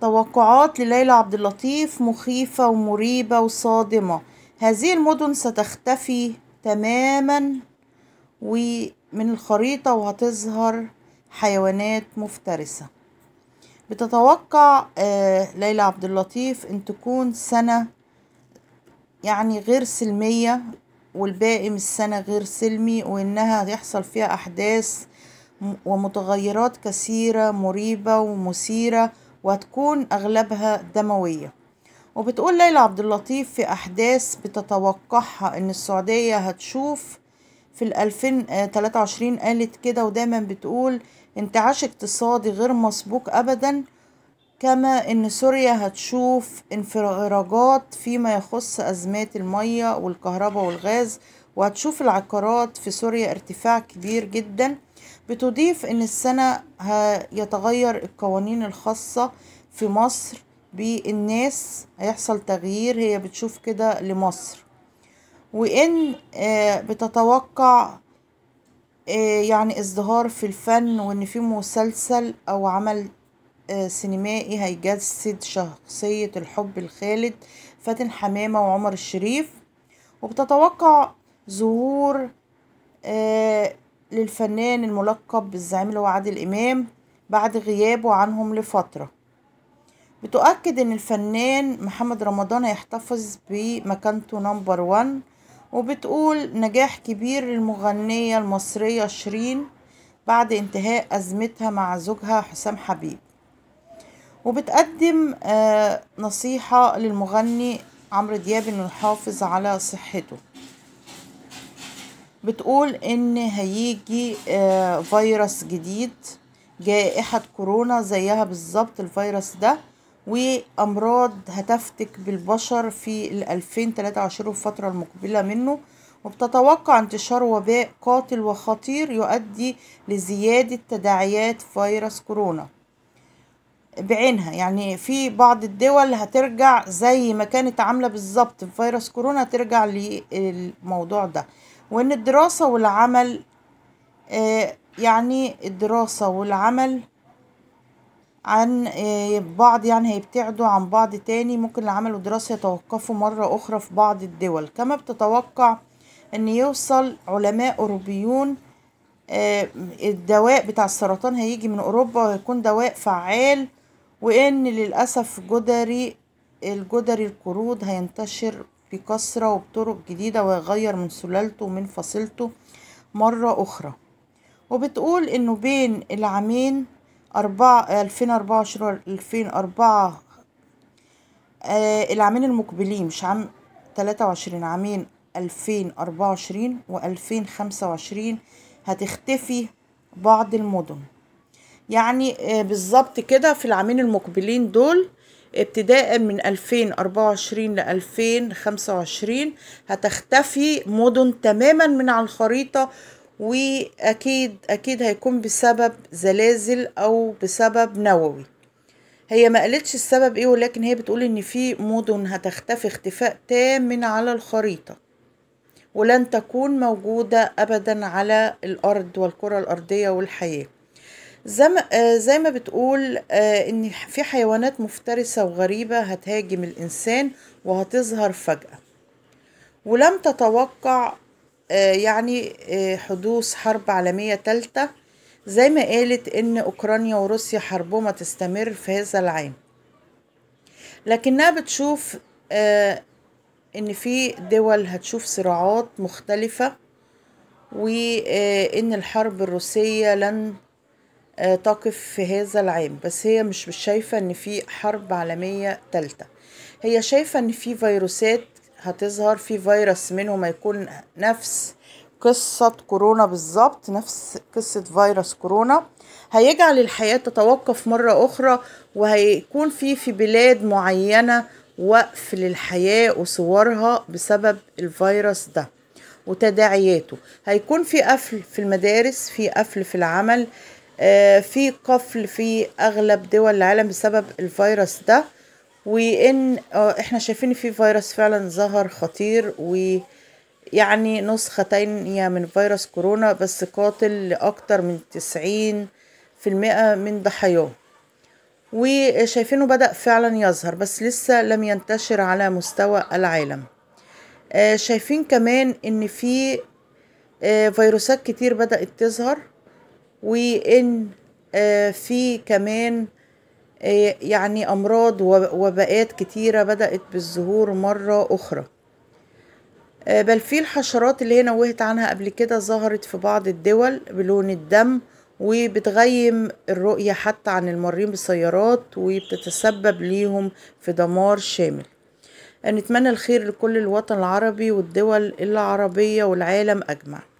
توقعات لليلى عبد اللطيف مخيفة ومريبة وصادمة هذه المدن ستختفي تماما ومن الخريطة وهتظهر حيوانات مفترسة بتتوقع آه، ليلى عبد اللطيف ان تكون سنة يعني غير سلمية والباقي من السنة غير سلمي وانها هيحصل فيها احداث ومتغيرات كثيرة مريبة ومثيرة وتكون أغلبها دموية وبتقول ليلى عبد اللطيف في أحداث بتتوقعها إن السعودية هتشوف في الألفين تلاتة وعشرين قالت كده ودايما بتقول انتعاش اقتصادي غير مسبوق أبدا كما إن سوريا هتشوف انفراجات فيما يخص أزمات المية والكهرباء والغاز وهتشوف العقارات في سوريا ارتفاع كبير جدا بتضيف أن السنة يتغير القوانين الخاصة في مصر بالناس هيحصل تغيير هي بتشوف كده لمصر وإن آه، بتتوقع آه، يعني ازدهار في الفن وإن في مسلسل أو عمل آه، سينمائي هيجسد شخصية الحب الخالد فاتن حمامة وعمر الشريف وبتتوقع ظهور للفنان الملقب بالزعيم اللي هو عادل إمام بعد غيابه عنهم لفترة بتؤكد إن الفنان محمد رمضان هيحتفظ بمكانته نمبر وان وبتقول نجاح كبير للمغنية المصرية شيرين بعد انتهاء أزمتها مع زوجها حسام حبيب وبتقدم آه، نصيحة للمغني عمرو دياب انه يحافظ على صحته بتقول ان هيجي آه، فيروس جديد جائحة كورونا زيها بالظبط الفيروس ده وأمراض هتفتك بالبشر في الألفين تلاتة عشر الفترة المقبلة منه وبتتوقع انتشار وباء قاتل وخطير يؤدي لزيادة تداعيات فيروس كورونا بعينها يعني في بعض الدول هترجع زي ما كانت عاملة بالظبط فيروس كورونا ترجع للموضوع ده وإن الدراسة والعمل آه، يعني الدراسة والعمل عن آه، بعض يعني هيبتعدوا عن بعض تاني ممكن العمل والدراسة يتوقفوا مرة أخرى في بعض الدول كما بتتوقع أن يوصل علماء أوروبيون آه، الدواء بتاع السرطان هيجي من أوروبا ويكون دواء فعال وإن للأسف جدري الجدري القرود هينتشر بكثرة وبطرق جديدة ويغير من سلالته ومن فصيلته مرة أخرى وبتقول إنه بين العامين أربعة ألفين أربعة وعشرين ألفين أربعة آه، العامين المقبلين مش عام تلاتة وعشرين عامين ألفين أربعة وعشرين وألفين خمسة وعشرين هتختفي بعض المدن يعني آه، بالظبط كده في العامين المقبلين دول ابتداء من 2024 ل 2025 هتختفي مدن تماما من على الخريطة واكيد اكيد هيكون بسبب زلازل او بسبب نووي هي ما قالتش السبب ايه ولكن هي بتقول ان في مدن هتختفي اختفاء تام من على الخريطه ولن تكون موجوده ابدا على الارض والكره الارضيه والحياه آه، زي ما, بتقول آه، ان في حيوانات مفترسه وغريبه هتهاجم الانسان وهتظهر فجاه ولم تتوقع آه، يعني حدوث حرب عالميه ثالثه زي ما قالت ان اوكرانيا وروسيا حربهما تستمر في هذا العام لكنها بتشوف ان في دول هتشوف صراعات مختلفه وان الحرب الروسيه لن تقف آه، في هذا العام بس هي مش شايفة ان في حرب عالمية تالتة هي شايفة ان في فيروسات هتظهر في فيروس منهم هيكون نفس قصة كورونا بالظبط نفس قصة فيروس كورونا هيجعل الحياة تتوقف مرة أخرى وهيكون في في بلاد معينة وقف للحياة وصورها بسبب الفيروس ده وتداعياته هيكون في قفل في المدارس في قفل في العمل آه، في قفل في اغلب دول العالم بسبب الفيروس ده وان آه، احنا شايفين في فيروس فعلا ظهر خطير ويعني نسخة تانية من فيروس كورونا بس قاتل لأكتر من تسعين في المئة من ضحاياه وشايفينه بدأ فعلا يظهر بس لسه لم ينتشر على مستوى العالم آه، شايفين كمان ان في فيروسات كتير بدأت تظهر وان آه، في كمان آه، يعني امراض وباءات كتيره بدات بالظهور مره اخرى آه، بل في الحشرات اللي هي نوهت عنها قبل كده ظهرت في بعض الدول بلون الدم وبتغيم الرؤية حتى عن المارين بالسيارات وبتتسبب ليهم في دمار شامل نتمنى الخير لكل الوطن العربي والدول العربية والعالم أجمع